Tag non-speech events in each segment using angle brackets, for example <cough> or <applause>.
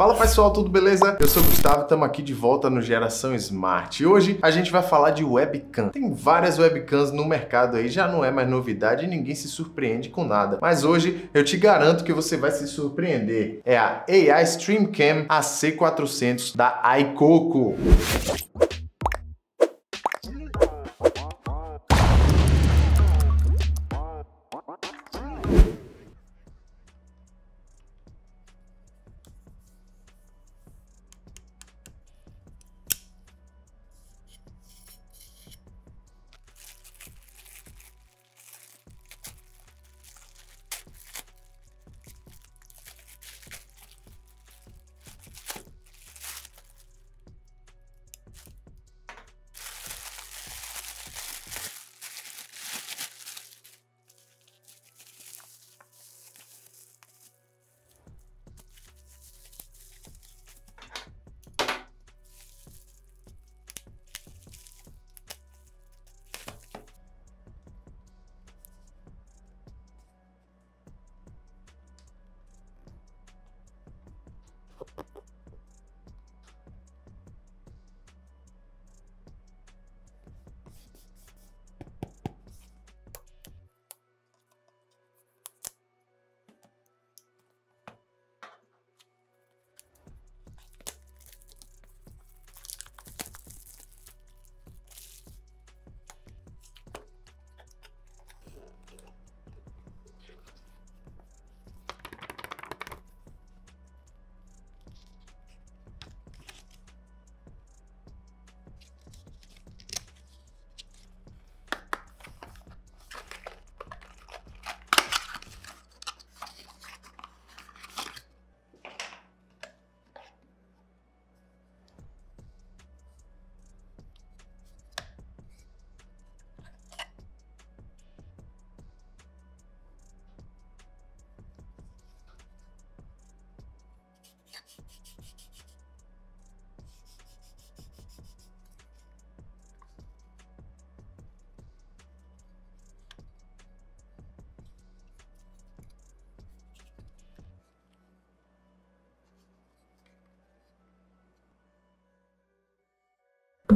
Fala pessoal, tudo beleza? Eu sou o Gustavo, estamos aqui de volta no Geração Smart. E hoje a gente vai falar de webcam. Tem várias webcams no mercado aí, já não é mais novidade e ninguém se surpreende com nada. Mas hoje eu te garanto que você vai se surpreender. É a AI Stream Cam AC400 da iCoco.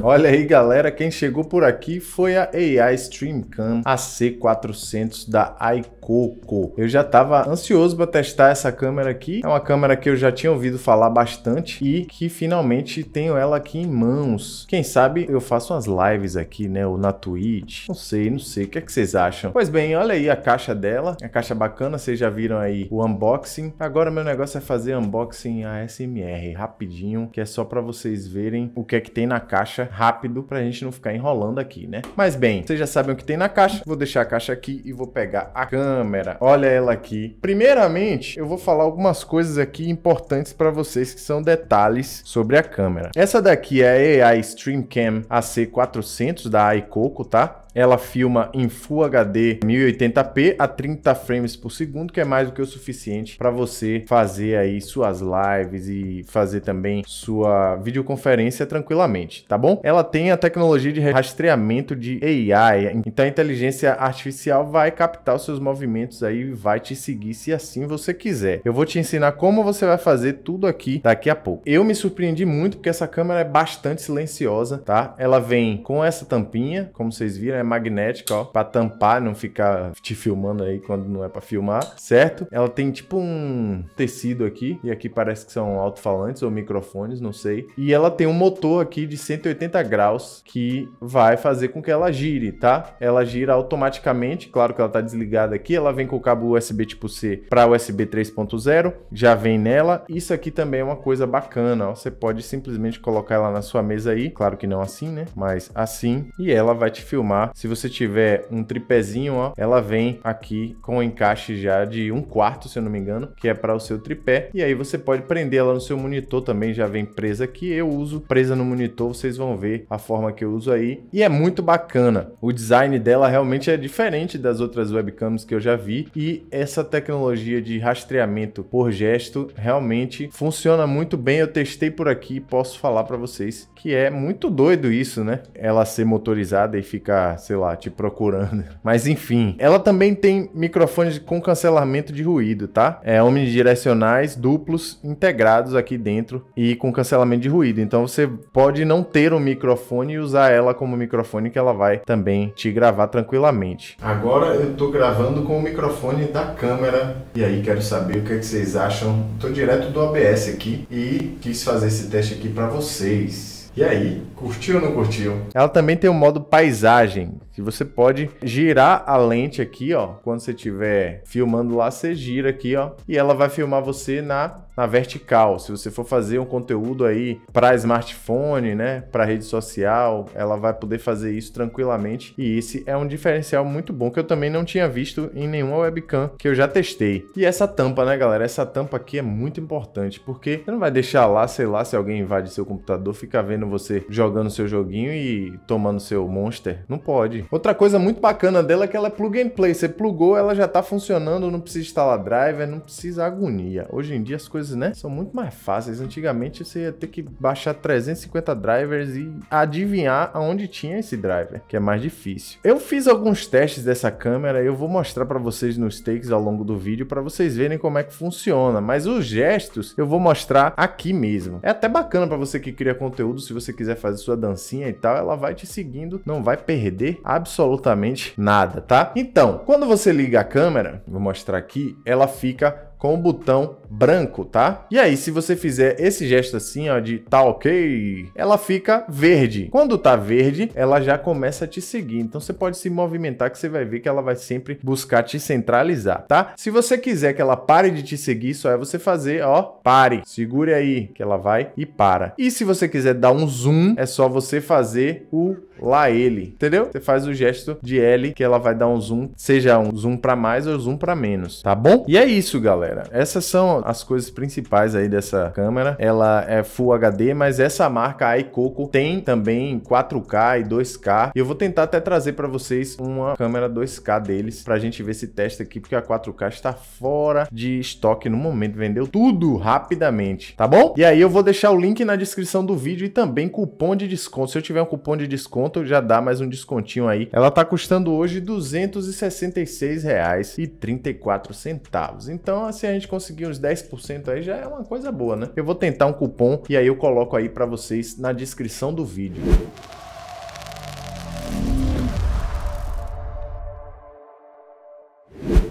Olha aí, galera, quem chegou por aqui foi a AI Streamcam AC400 da iCoco. Eu já estava ansioso para testar essa câmera aqui. É uma câmera que eu já tinha ouvido falar bastante e que finalmente tenho ela aqui em mãos. Quem sabe eu faço umas lives aqui, né, ou na Twitch. Não sei, não sei. O que é que vocês acham? Pois bem, olha aí a caixa dela. É a caixa bacana, vocês já viram aí o unboxing. Agora meu negócio é fazer unboxing ASMR rapidinho, que é só para vocês verem o que é que tem na caixa caixa rápido para a gente não ficar enrolando aqui, né? Mas bem, vocês já sabem o que tem na caixa. Vou deixar a caixa aqui e vou pegar a câmera. Olha ela aqui. Primeiramente, eu vou falar algumas coisas aqui importantes para vocês que são detalhes sobre a câmera. Essa daqui é a AI Stream Cam AC400 da iCoco, tá? Ela filma em Full HD 1080p a 30 frames por segundo, que é mais do que o suficiente para você fazer aí suas lives e fazer também sua videoconferência tranquilamente, tá bom? Ela tem a tecnologia de rastreamento de AI, então a inteligência artificial vai captar os seus movimentos aí e vai te seguir se assim você quiser. Eu vou te ensinar como você vai fazer tudo aqui daqui a pouco. Eu me surpreendi muito porque essa câmera é bastante silenciosa, tá? Ela vem com essa tampinha, como vocês viram, é é magnética, ó, pra tampar, não ficar te filmando aí quando não é pra filmar, certo? Ela tem tipo um tecido aqui, e aqui parece que são alto-falantes ou microfones, não sei. E ela tem um motor aqui de 180 graus que vai fazer com que ela gire, tá? Ela gira automaticamente, claro que ela tá desligada aqui, ela vem com o cabo USB tipo C para USB 3.0, já vem nela. Isso aqui também é uma coisa bacana, ó. você pode simplesmente colocar ela na sua mesa aí, claro que não assim, né? Mas assim, e ela vai te filmar se você tiver um tripézinho, ó, ela vem aqui com o encaixe já de um quarto, se eu não me engano, que é para o seu tripé. E aí você pode prender ela no seu monitor também, já vem presa aqui. Eu uso presa no monitor, vocês vão ver a forma que eu uso aí. E é muito bacana. O design dela realmente é diferente das outras webcams que eu já vi. E essa tecnologia de rastreamento por gesto realmente funciona muito bem. Eu testei por aqui e posso falar para vocês que é muito doido isso, né? Ela ser motorizada e ficar sei lá, te procurando. <laughs> Mas enfim, ela também tem microfones com cancelamento de ruído, tá? É omnidirecionais duplos integrados aqui dentro e com cancelamento de ruído. Então você pode não ter um microfone e usar ela como microfone que ela vai também te gravar tranquilamente. Agora eu tô gravando com o microfone da câmera e aí quero saber o que, é que vocês acham. Tô direto do OBS aqui e quis fazer esse teste aqui para vocês. E aí, curtiu ou não curtiu? Ela também tem um modo paisagem, que você pode girar a lente aqui, ó. Quando você estiver filmando lá, você gira aqui, ó. E ela vai filmar você na na vertical. Se você for fazer um conteúdo aí para smartphone, né, para rede social, ela vai poder fazer isso tranquilamente e esse é um diferencial muito bom que eu também não tinha visto em nenhuma webcam que eu já testei. E essa tampa, né, galera? Essa tampa aqui é muito importante porque você não vai deixar lá, sei lá, se alguém invade seu computador, fica vendo você jogando seu joguinho e tomando seu monster. Não pode. Outra coisa muito bacana dela é que ela é plug and play. Você plugou, ela já tá funcionando, não precisa instalar driver, não precisa agonia. Hoje em dia as coisas coisas, né? São muito mais fáceis. Antigamente você ia ter que baixar 350 drivers e adivinhar aonde tinha esse driver, que é mais difícil. Eu fiz alguns testes dessa câmera, eu vou mostrar para vocês nos takes ao longo do vídeo para vocês verem como é que funciona, mas os gestos eu vou mostrar aqui mesmo. É até bacana para você que cria conteúdo, se você quiser fazer sua dancinha e tal, ela vai te seguindo, não vai perder absolutamente nada, tá? Então, quando você liga a câmera, vou mostrar aqui, ela fica com o botão branco, tá? E aí, se você fizer esse gesto assim, ó, de tá ok, ela fica verde. Quando tá verde, ela já começa a te seguir. Então, você pode se movimentar que você vai ver que ela vai sempre buscar te centralizar, tá? Se você quiser que ela pare de te seguir, só é você fazer, ó, pare. Segure aí, que ela vai e para. E se você quiser dar um zoom, é só você fazer o lá ele, entendeu? Você faz o gesto de L que ela vai dar um zoom, seja um zoom para mais ou zoom para menos, tá bom? E é isso, galera. Essas são as coisas principais aí dessa câmera. Ela é Full HD, mas essa marca a Icoco tem também 4K e 2K. E eu vou tentar até trazer para vocês uma câmera 2K deles pra gente ver se testa aqui, porque a 4K está fora de estoque no momento, vendeu tudo rapidamente, tá bom? E aí eu vou deixar o link na descrição do vídeo e também cupom de desconto. Se eu tiver um cupom de desconto já dá mais um descontinho aí. Ela tá custando hoje R$ 266,34. Então, assim, a gente conseguir uns 10% aí já é uma coisa boa, né? Eu vou tentar um cupom e aí eu coloco aí para vocês na descrição do vídeo.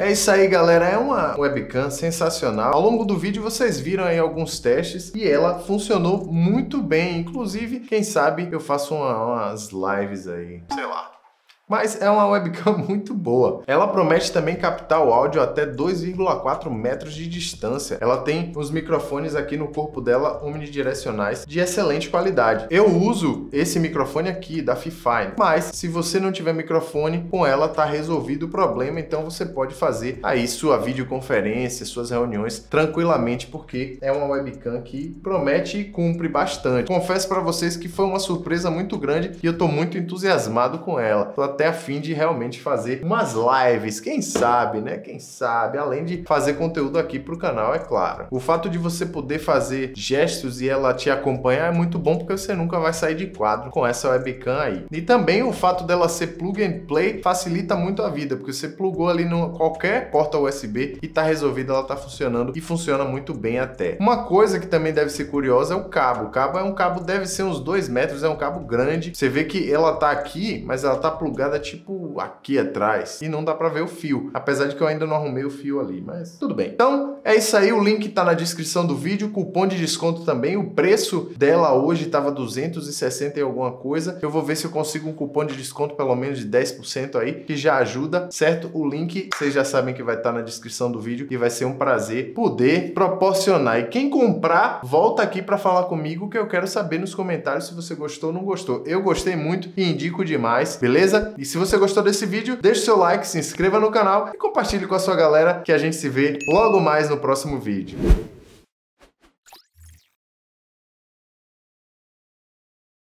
É isso aí, galera. É uma webcam sensacional. Ao longo do vídeo vocês viram aí alguns testes e ela funcionou muito bem. Inclusive, quem sabe eu faço uma, umas lives aí. Sei lá mas é uma webcam <laughs> muito boa. Ela promete também captar o áudio até 2,4 metros de distância. Ela tem os microfones aqui no corpo dela omnidirecionais de excelente qualidade. Eu uso esse microfone aqui da Fifine, mas se você não tiver microfone, com ela tá resolvido o problema, então você pode fazer aí sua videoconferência, suas reuniões tranquilamente, porque é uma webcam que promete e cumpre bastante. Confesso para vocês que foi uma surpresa muito grande e eu tô muito entusiasmado com ela. Tô até a fim de realmente fazer umas lives, quem sabe, né? Quem sabe, além de fazer conteúdo aqui para o canal, é claro. O fato de você poder fazer gestos e ela te acompanhar é muito bom porque você nunca vai sair de quadro com essa webcam aí. E também o fato dela ser plug and play facilita muito a vida, porque você plugou ali no qualquer porta USB e tá resolvido, ela tá funcionando e funciona muito bem até. Uma coisa que também deve ser curiosa é o cabo. O cabo é um cabo deve ser uns 2 metros, é um cabo grande. Você vê que ela tá aqui, mas ela tá plugada tipo aqui atrás, e não dá pra ver o fio. Apesar de que eu ainda não arrumei o fio ali, mas tudo bem. Então, é isso aí, o link tá na descrição do vídeo, cupom de desconto também. O preço dela hoje tava 260 e alguma coisa. Eu vou ver se eu consigo um cupom de desconto pelo menos de 10% aí, que já ajuda, certo? O link, vocês já sabem que vai estar tá na descrição do vídeo e vai ser um prazer poder proporcionar. E quem comprar, volta aqui para falar comigo que eu quero saber nos comentários se você gostou ou não gostou. Eu gostei muito e indico demais, beleza? E se você gostou desse vídeo, deixe seu like, se inscreva no canal e compartilhe com a sua galera que a gente se vê logo mais no próximo vídeo.